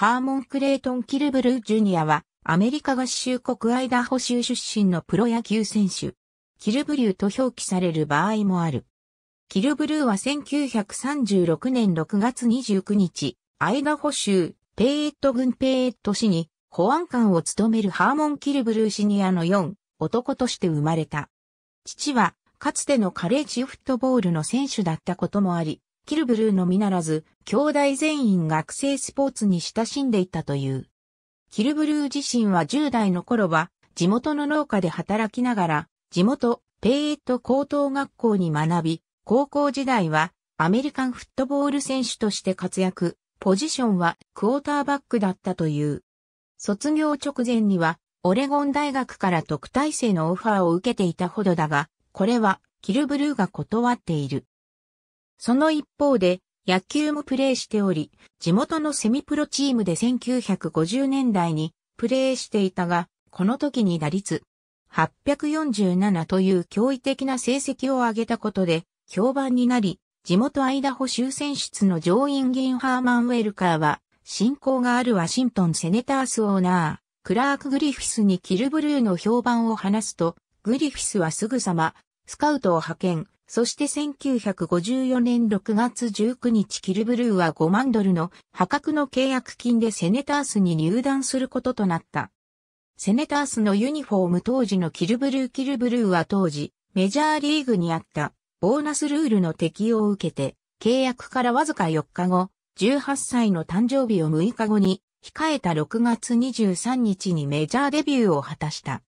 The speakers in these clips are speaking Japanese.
ハーモン・クレイトン・キルブルー・ジュニアは、アメリカ合衆国アイダホ州出身のプロ野球選手。キルブリューと表記される場合もある。キルブルーは1936年6月29日、アイダホ州、ペイエット郡ペイエット市に、保安官を務めるハーモン・キルブルーシニアの4、男として生まれた。父は、かつてのカレッジフットボールの選手だったこともあり、キルブルーのみならず、兄弟全員学生スポーツに親しんでいたという。キルブルー自身は10代の頃は、地元の農家で働きながら、地元、ペイエット高等学校に学び、高校時代は、アメリカンフットボール選手として活躍、ポジションはクォーターバックだったという。卒業直前には、オレゴン大学から特待生のオファーを受けていたほどだが、これはキルブルーが断っている。その一方で、野球もプレーしており、地元のセミプロチームで1950年代にプレーしていたが、この時に打率847という驚異的な成績を上げたことで評判になり、地元アイダホ州選出の上院議員ハーマン・ウェルカーは、信仰があるワシントンセネタースオーナー、クラーク・グリフィスにキルブルーの評判を話すと、グリフィスはすぐさま、スカウトを派遣、そして1954年6月19日キルブルーは5万ドルの破格の契約金でセネタースに入団することとなった。セネタースのユニフォーム当時のキルブルーキルブルーは当時メジャーリーグにあったボーナスルールの適用を受けて契約からわずか4日後18歳の誕生日を6日後に控えた6月23日にメジャーデビューを果たした。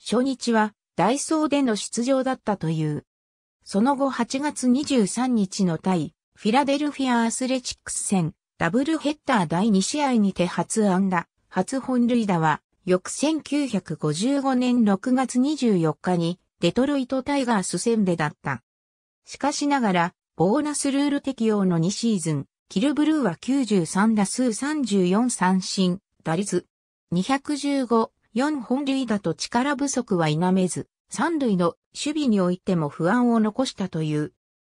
初日はダイソーでの出場だったという。その後8月23日の対フィラデルフィアアスレチックス戦ダブルヘッダー第2試合にて初安打、初本塁打は翌1955年6月24日にデトロイトタイガース戦でだった。しかしながらボーナスルール適用の2シーズン、キルブルーは93打数34三振、打率215、4本塁打と力不足は否めず、三塁の守備においても不安を残したという。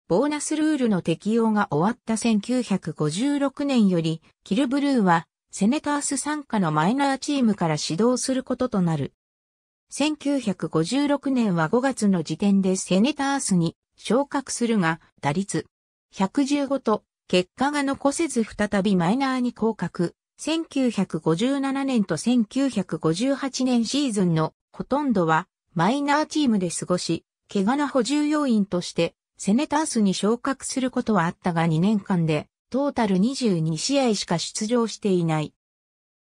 ボーナスルールの適用が終わった1956年より、キルブルーはセネタース参加のマイナーチームから指導することとなる。1956年は5月の時点でセネタースに昇格するが、打率115と結果が残せず再びマイナーに降格。1957年と1958年シーズンのほとんどはマイナーチームで過ごし、怪我の補充要員としてセネタースに昇格することはあったが2年間でトータル22試合しか出場していない。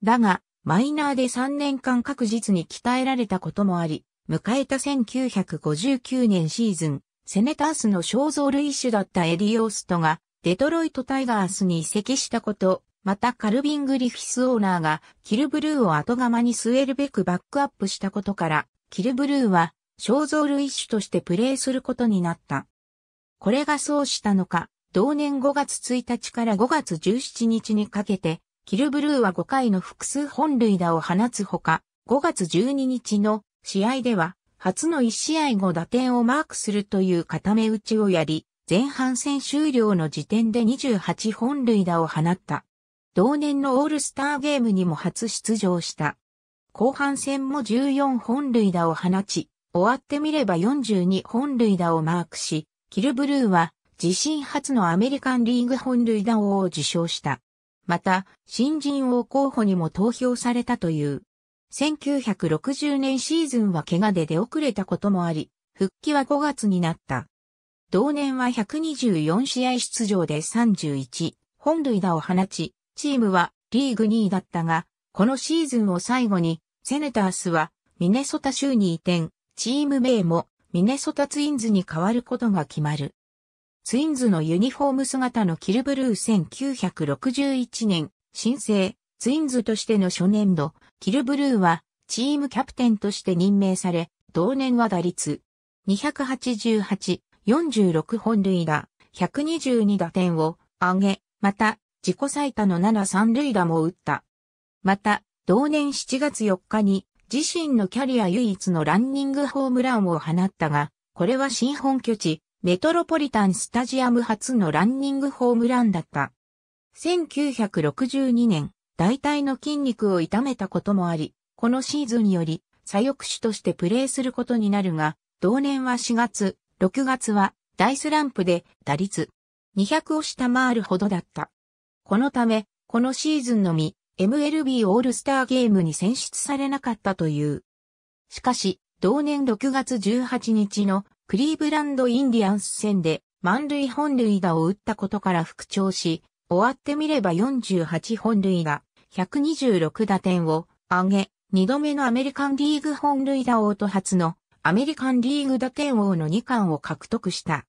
だが、マイナーで3年間確実に鍛えられたこともあり、迎えた1959年シーズン、セネタースの肖像類種だったエディオーストが、デトロイトタイガースに移籍したこと、またカルビン・グリフィスオーナーが、キルブルーを後釜に据えるべくバックアップしたことから、キルブルーは肖像類種としてプレイすることになった。これがそうしたのか、同年5月1日から5月17日にかけて、キルブルーは5回の複数本類打を放つほか、5月12日の試合では、初の1試合後打点をマークするという固め打ちをやり、前半戦終了の時点で28本類打を放った。同年のオールスターゲームにも初出場した。後半戦も14本塁打を放ち、終わってみれば42本塁打をマークし、キルブルーは自身初のアメリカンリーグ本塁打王を受賞した。また、新人王候補にも投票されたという。1960年シーズンは怪我で出遅れたこともあり、復帰は5月になった。同年は124試合出場で31本塁打を放ち、チームはリーグ2位だったが、このシーズンを最後にセネタースはミネソタ州に移転、チーム名もミネソタツインズに変わることが決まる。ツインズのユニフォーム姿のキルブルー1961年、新生、ツインズとしての初年度、キルブルーはチームキャプテンとして任命され、同年は打率288、46本塁打、122打点を上げ、また自己最多の7三塁打も打った。また、同年7月4日に自身のキャリア唯一のランニングホームランを放ったが、これは新本拠地、メトロポリタンスタジアム初のランニングホームランだった。1962年、大体の筋肉を痛めたこともあり、このシーズンより左翼手としてプレーすることになるが、同年は4月、6月は大スランプで打率200を下回るほどだった。このため、このシーズンのみ MLB オールスターゲームに選出されなかったという。しかし、同年6月18日のクリーブランドインディアンス戦で満塁本塁打を打ったことから復調し、終わってみれば48本塁打、126打点を上げ、2度目のアメリカンリーグ本塁打王と初のアメリカンリーグ打点王の2冠を獲得した。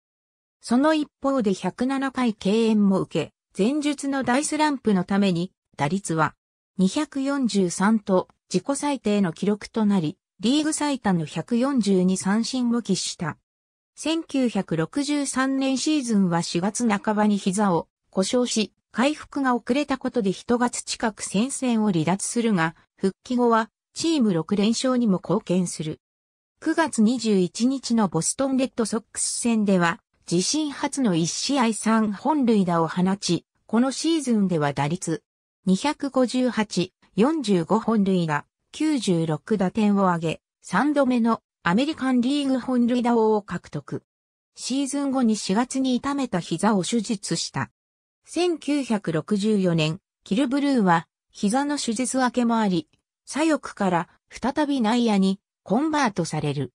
その一方で107回敬遠も受け、前述の大スランプのために打率は243と自己最低の記録となり、リーグ最多の142三振を喫した。1963年シーズンは4月半ばに膝を故障し、回復が遅れたことで1月近く戦線を離脱するが、復帰後はチーム6連勝にも貢献する。9月21日のボストンレッドソックス戦では、自身初の1試合3本塁打を放ち、このシーズンでは打率258、45本塁打、96打点を挙げ、3度目のアメリカンリーグ本塁打王を獲得。シーズン後に4月に痛めた膝を手術した。1964年、キルブルーは膝の手術明けもあり、左翼から再び内野にコンバートされる。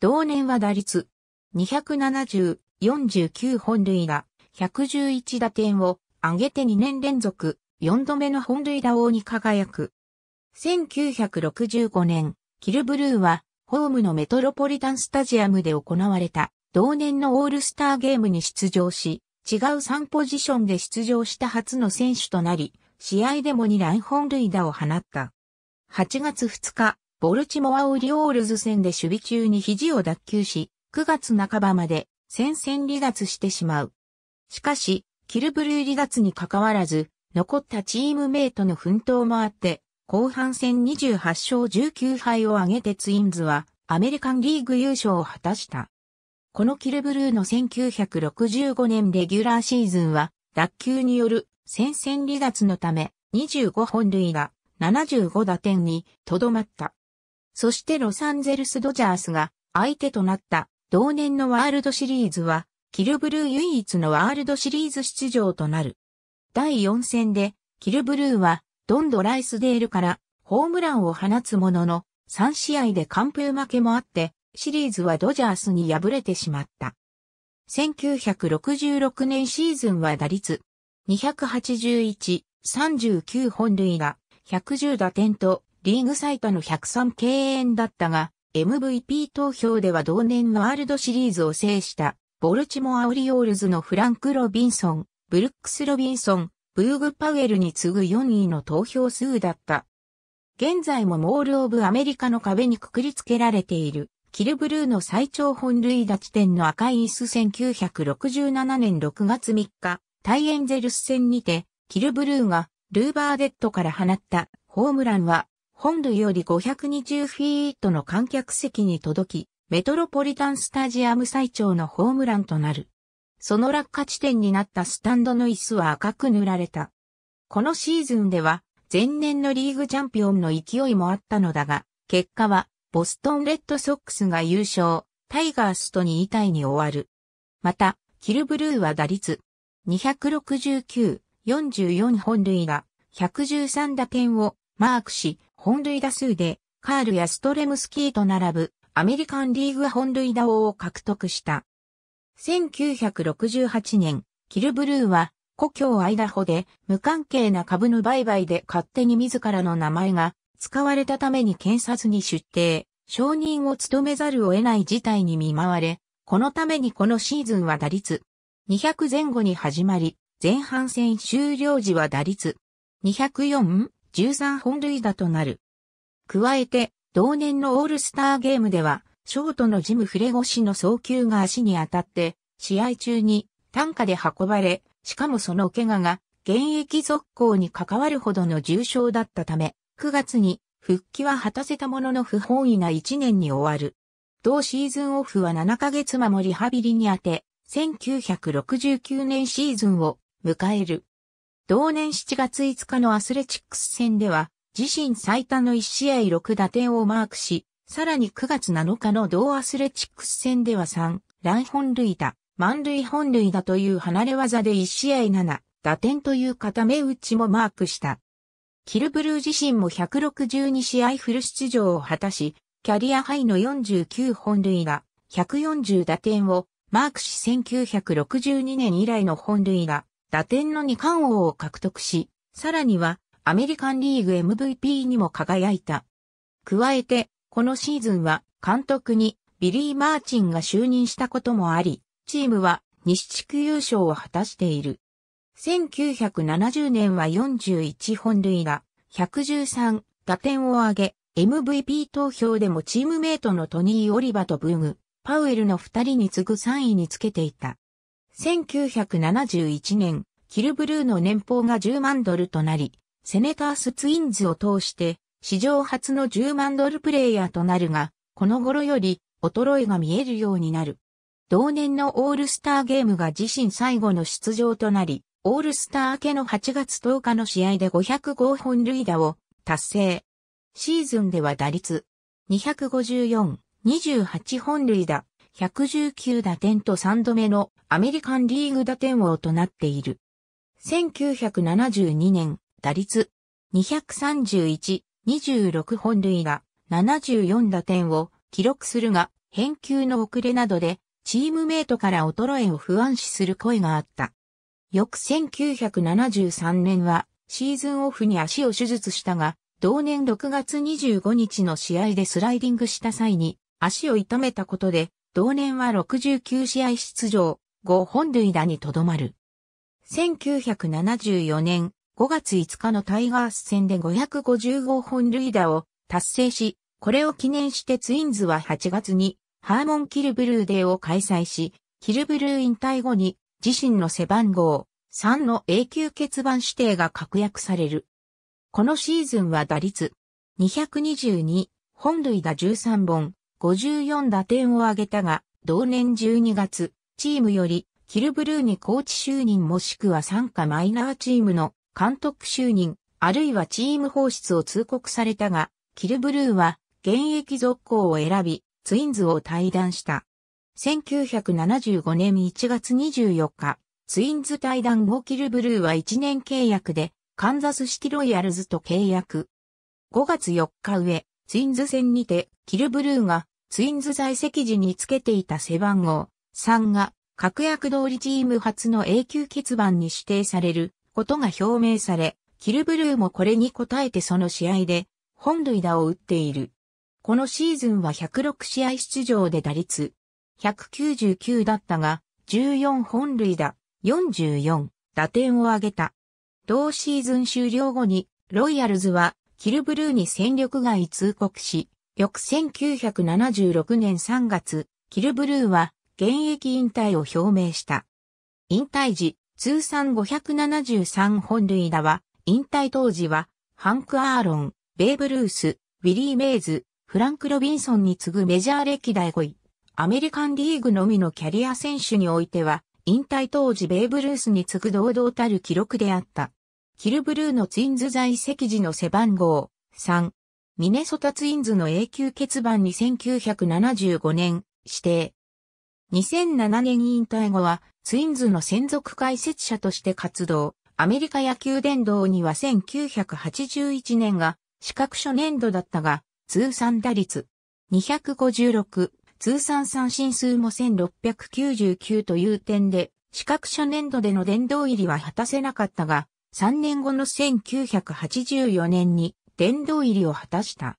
同年は打率270、49本塁打、111打点を上げて2年連続4度目の本塁打王に輝く。1965年、キルブルーは、ホームのメトロポリタンスタジアムで行われた、同年のオールスターゲームに出場し、違う3ポジションで出場した初の選手となり、試合でも2ン本塁打を放った。8月2日、ボルチモア・オリオールズ戦で守備中に肘を脱臼し、9月半ばまで戦線離脱してしまう。しかし、キルブルー離脱に関わらず、残ったチームメイトの奮闘もあって、後半戦28勝19敗を挙げてツインズはアメリカンリーグ優勝を果たした。このキルブルーの1965年レギュラーシーズンは、脱球による戦線離脱のため25本塁が75打点にとどまった。そしてロサンゼルスドジャースが相手となった同年のワールドシリーズは、キルブルー唯一のワールドシリーズ出場となる。第4戦で、キルブルーは、ドンド・ライスデールからホームランを放つものの、3試合で完封負けもあって、シリーズはドジャースに敗れてしまった。1966年シーズンは打率281、39本塁打、110打点とリーグ最多の103敬遠だったが、MVP 投票では同年ワールドシリーズを制した、ボルチモア・オリオールズのフランク・ロビンソン、ブルックス・ロビンソン、ブーグ・パウエルに次ぐ4位の投票数だった。現在もモール・オブ・アメリカの壁にくくりつけられている、キルブルーの最長本塁打地点の赤い椅子1967年6月3日、タイ・エンゼルス戦にて、キルブルーがルーバーデッドから放ったホームランは、本塁より520フィートの観客席に届き、メトロポリタンスタジアム最長のホームランとなる。その落下地点になったスタンドの椅子は赤く塗られた。このシーズンでは、前年のリーグチャンピオンの勢いもあったのだが、結果は、ボストンレッドソックスが優勝、タイガースと2位タイに終わる。また、キルブルーは打率、269、44本塁打、113打点をマークし、本塁打数で、カールやストレムスキーと並ぶ、アメリカンリーグ本塁打王を獲得した。1968年、キルブルーは、故郷アイダホで無関係な株の売買で勝手に自らの名前が使われたために検察に出廷、承認を務めざるを得ない事態に見舞われ、このためにこのシーズンは打率200前後に始まり、前半戦終了時は打率204、13本塁打となる。加えて、同年のオールスターゲームでは、ショートのジムフレゴ氏の送球が足に当たって、試合中に担架で運ばれ、しかもその怪我が現役続行に関わるほどの重傷だったため、9月に復帰は果たせたものの不本意な1年に終わる。同シーズンオフは7ヶ月間もリハビリに当て、1969年シーズンを迎える。同年7月5日のアスレチックス戦では、自身最多の1試合6打点をマークし、さらに9月7日の同アスレチックス戦では3、乱本塁打、満塁本塁打という離れ技で1試合7、打点という固め打ちもマークした。キルブルー自身も162試合フル出場を果たし、キャリアハイの49本塁打、140打点をマークし1962年以来の本塁打、打点の2冠王を獲得し、さらにはアメリカンリーグ MVP にも輝いた。加えて、このシーズンは監督にビリー・マーチンが就任したこともあり、チームは西地区優勝を果たしている。1970年は41本塁打、113打点を挙げ、MVP 投票でもチームメイトのトニー・オリバとブーム、パウエルの二人に次ぐ3位につけていた。1971年、キルブルーの年俸が10万ドルとなり、セネタースツインズを通して史上初の10万ドルプレイヤーとなるが、この頃より衰えが見えるようになる。同年のオールスターゲームが自身最後の出場となり、オールスター明けの8月10日の試合で505本塁打を達成。シーズンでは打率254、28本塁打、119打点と3度目のアメリカンリーグ打点王となっている。1972年、打率231、26本塁打、74打点を記録するが、返球の遅れなどで、チームメイトから衰えを不安視する声があった。翌1973年は、シーズンオフに足を手術したが、同年6月25日の試合でスライディングした際に、足を痛めたことで、同年は69試合出場、5本塁打にとどまる。1974年、5月5日のタイガース戦で5 5 5本塁打を達成し、これを記念してツインズは8月にハーモンキルブルーデーを開催し、キルブルー引退後に自身の背番号3の永久欠番指定が確約される。このシーズンは打率222、本塁打13本、54打点を挙げたが、同年12月、チームよりキルブルーにコーチ就任もしくは参加マイナーチームの監督就任、あるいはチーム放出を通告されたが、キルブルーは現役続行を選び、ツインズを退団した。1975年1月24日、ツインズ退団後キルブルーは1年契約で、カンザスシティロイヤルズと契約。5月4日上、ツインズ戦にて、キルブルーがツインズ在籍時につけていた背番号3が、確約通りチーム初の永久欠番に指定されることが表明され、キルブルーもこれに応えてその試合で本塁打を打っている。このシーズンは106試合出場で打率199だったが、14本塁打、44打点を挙げた。同シーズン終了後に、ロイヤルズはキルブルーに戦力外通告し、翌1976年3月、キルブルーは現役引退を表明した。引退時、通算573本塁打は、引退当時は、ハンク・アーロン、ベーブ・ルース、ウィリー・メイズ、フランク・ロビンソンに次ぐメジャー歴代5位。アメリカンリーグのみのキャリア選手においては、引退当時ベーブ・ルースに次ぐ堂々たる記録であった。キルブルーのツインズ在籍時の背番号3。ミネソタツインズの永久欠番に1975年指定。2007年引退後はツインズの専属解説者として活動。アメリカ野球殿堂には1981年が資格初年度だったが、通算打率256、通算三振数も1699という点で、資格初年度での殿堂入りは果たせなかったが、3年後の1984年に殿堂入りを果たした。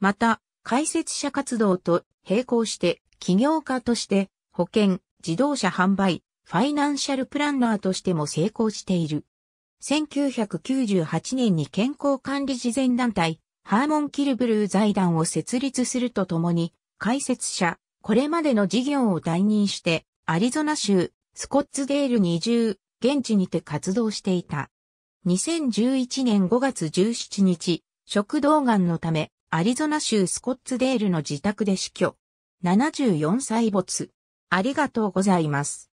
また、解説者活動と並行して、起業家として、保険、自動車販売、ファイナンシャルプランナーとしても成功している。1998年に健康管理事善団体、ハーモン・キルブルー財団を設立するとともに、開設者、これまでの事業を代任して、アリゾナ州、スコッツデールに移住、現地にて活動していた。2011年5月17日、食道がんのため、アリゾナ州スコッツデールの自宅で死去。74歳没。ありがとうございます。